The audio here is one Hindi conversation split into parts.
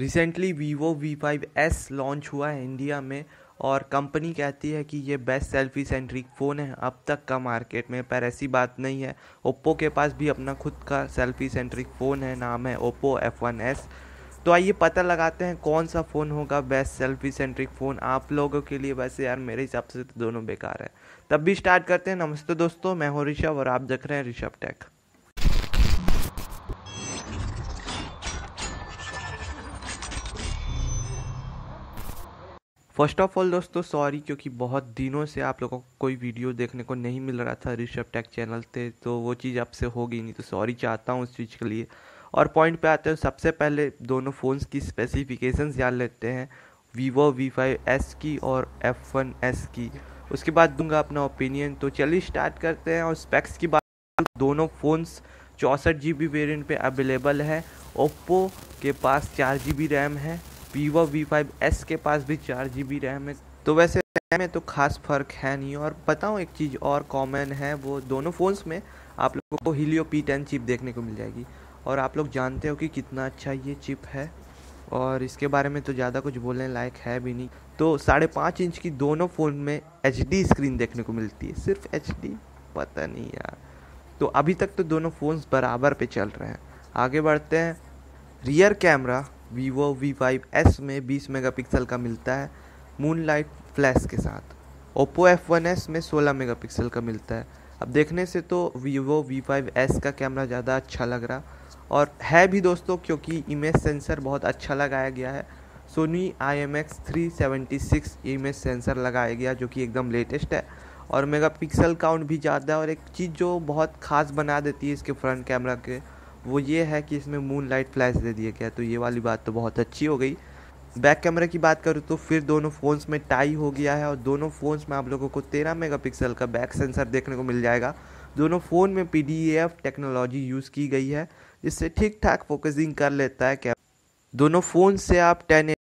recently Vivo V five S launch हुआ है इंडिया में और कंपनी कहती है कि ये बेस्ट सेल्फी सेंट्रिक फ़ोन है अब तक का मार्केट में पर ऐसी बात नहीं है ओप्पो के पास भी अपना खुद का सेल्फी सेंट्रिक फ़ोन है नाम है ओप्पो एफ वन एस तो आइए पता लगाते हैं कौन सा फ़ोन होगा बेस्ट सेल्फी सेंट्रिक फ़ोन आप लोगों के लिए वैसे यार मेरे हिसाब से तो दोनों बेकार है तब भी स्टार्ट करते हैं नमस्ते दोस्तों मैं हूँ ऋषभ और आप देख रहे हैं Rishabh tech first of all दोस्तों सॉरी क्योंकि बहुत दिनों से आप लोगों को कोई वीडियो देखने को नहीं मिल रहा था ऋषभ टैक चैनल पे तो वो चीज़ आपसे हो गई नहीं तो सॉरी चाहता हूँ उस चीज़ के लिए और पॉइंट पे आते हैं सबसे पहले दोनों फ़ोन्स की स्पेसिफिकेशन जान लेते हैं वीवो वी फाइव एस की और एफ वन एस की उसके बाद दूंगा अपना ओपिनियन तो चलिए स्टार्ट करते हैं और स्पेक्स की बात तो दोनों फ़ोन्स चौंसठ जी बी वेरियंट पर अवेलेबल है ओप्पो के पास चार जी बी रैम है वीवो वी फाइव एस के पास भी चार जी बी रैम है तो वैसे रैम में तो खास फ़र्क है नहीं और बताऊँ एक चीज़ और कॉमन है वो दोनों फ़ोन्स में आप लोगों को हीलियो पी टेन चिप देखने को मिल जाएगी और आप लोग जानते हो कि कितना अच्छा ये चिप है और इसके बारे में तो ज़्यादा कुछ बोलने लायक है भी नहीं तो साढ़े पाँच इंच की दोनों फ़ोन में एच स्क्रीन देखने को मिलती है सिर्फ एच पता नहीं यार तो अभी तक तो दोनों फ़ोन्स बराबर पे चल रहे हैं आगे बढ़ते हैं rear camera Vivo V five S में बीस मेगापिक्सल का मिलता है मून लाइट फ्लैश के साथ ओप्पो एफ वन एस में सोलह मेगापिक्सल का मिलता है अब देखने से तो वीवो वी फाइव एस का कैमरा ज़्यादा अच्छा लग रहा और है भी दोस्तों क्योंकि इमेज सेंसर बहुत अच्छा लगाया गया है Sony I M X three seventy six image sensor लगाया गया जो कि एकदम लेटेस्ट है और मेगापिक्सल काउंट भी ज़्यादा है और एक चीज़ जो बहुत ख़ास बना देती है इसके फ्रंट कैमरा के वो ये है कि इसमें मून लाइट फ्लैश दे दिया गया तो ये वाली बात तो बहुत अच्छी हो गई बैक कैमरा की बात करूँ तो फिर दोनों फ़ोन्स में टाई हो गया है और दोनों फ़ोन्स में आप लोगों को तेरह मेगापिक्सल का बैक सेंसर देखने को मिल जाएगा दोनों फ़ोन में पी टेक्नोलॉजी यूज़ की गई है इससे ठीक ठाक फोकसिंग कर लेता है कैमरा दोनों फ़ोन से आप ten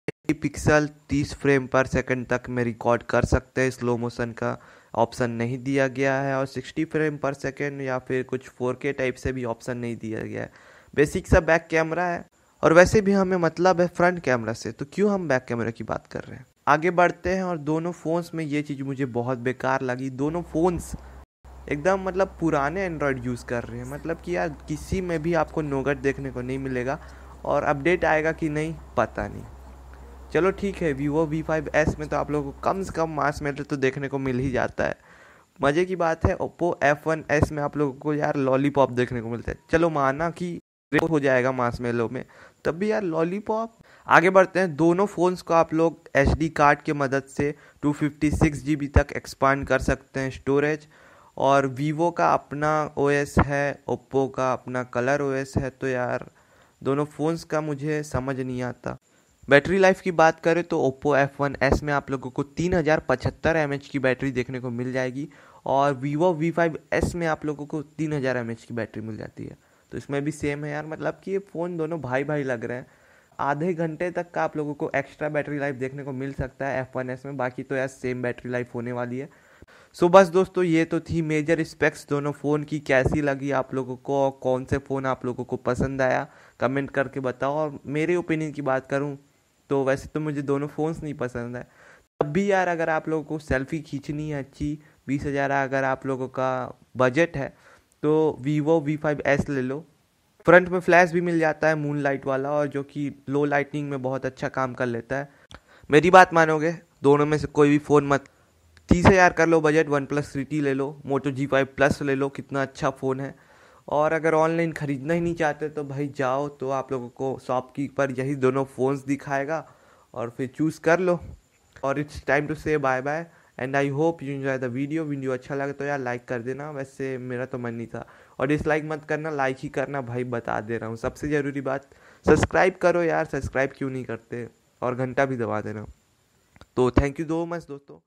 pixel 30 frame per second तक में रिकॉर्ड कर सकते हैं स्लो मोशन का ऑप्शन नहीं दिया गया है और 60 फ्रेम पर सेकेंड या फिर कुछ 4K टाइप से भी ऑप्शन नहीं दिया गया है बेसिक सा बैक कैमरा है और वैसे भी हमें मतलब है फ्रंट कैमरा से तो क्यों हम बैक कैमरा की बात कर रहे हैं आगे बढ़ते हैं और दोनों फ़ोन्स में ये चीज़ मुझे बहुत बेकार लगी दोनों फ़ोन्स एकदम मतलब पुराने एंड्रॉयड यूज़ कर रहे हैं मतलब कि यार किसी में भी आपको नोगट देखने को नहीं मिलेगा और अपडेट आएगा कि नहीं पता नहीं चलो ठीक है वीवो वी फाइव एस में तो आप लोगों को कम से कम मास मेडल तो देखने को मिल ही जाता है मज़े की बात है ओप्पो एफ वन एस में आप लोगों को यार लॉलीपॉप देखने को मिलता है चलो माना कि हो जाएगा मास मेलो में तब भी यार लॉलीपॉप आगे बढ़ते हैं दोनों फ़ोन्स को आप लोग एच कार्ड की मदद से two fifty six G B तक एक्सपांड कर सकते हैं स्टोरेज और वीवो का अपना ओ एस है ओप्पो का अपना कलर ओ एस है तो यार दोनों फ़ोन्स का मुझे समझ नहीं आता बैटरी लाइफ की बात करें तो ओप्पो एफ वन एस में आप लोगों को तीन हज़ार पचहत्तर एम एच की बैटरी देखने को मिल जाएगी और वीवो वी फाइव एस में आप लोगों को तीन हज़ार एम एच की बैटरी मिल जाती है तो इसमें भी सेम है यार मतलब कि ये फ़ोन दोनों भाई भाई लग रहे हैं आधे घंटे तक का आप लोगों को एक्स्ट्रा बैटरी लाइफ देखने को मिल सकता है एफ वन एस में बाकी तो यार सेम बैटरी लाइफ होने वाली है सो बस दोस्तों ये तो थी मेजर स्पेक्स दोनों फ़ोन की कैसी लगी आप लोगों को और कौन से फ़ोन आप लोगों को पसंद आया कमेंट करके बताओ और मेरे ओपिनियन की बात करूँ तो वैसे तो मुझे दोनों फ़ोन्स नहीं पसंद है तब भी यार अगर आप लोगों को सेल्फ़ी खींचनी है अच्छी बीस हज़ार अगर आप लोगों का बजट है तो वीवो वी फाइव एस ले लो फ्रंट में फ्लैश भी मिल जाता है मून लाइट वाला और जो कि लो लाइटनिंग में बहुत अच्छा काम कर लेता है मेरी बात मानोगे दोनों में से कोई भी फ़ोन मत तीस हज़ार कर लो बजट वन प्लस थ्री ले लो मोटो जी फाइव प्लस ले लो कितना अच्छा फ़ोन है और अगर ऑनलाइन ख़रीदना ही नहीं चाहते तो भाई जाओ तो आप लोगों को शॉपकीपर यही दोनों फ़ोन्स दिखाएगा और फिर चूज़ कर लो और it's time to say bye bye and I hope you enjoy the video video अच्छा लगे तो यार लाइक कर देना वैसे मेरा तो मन नहीं था और डिसलाइक मत करना लाइक ही करना भाई बता दे रहा हूँ सबसे ज़रूरी बात सब्सक्राइब करो यार सब्सक्राइब क्यों नहीं करते और घंटा भी दबा देना तो थैंक यू दो मच दोस्तों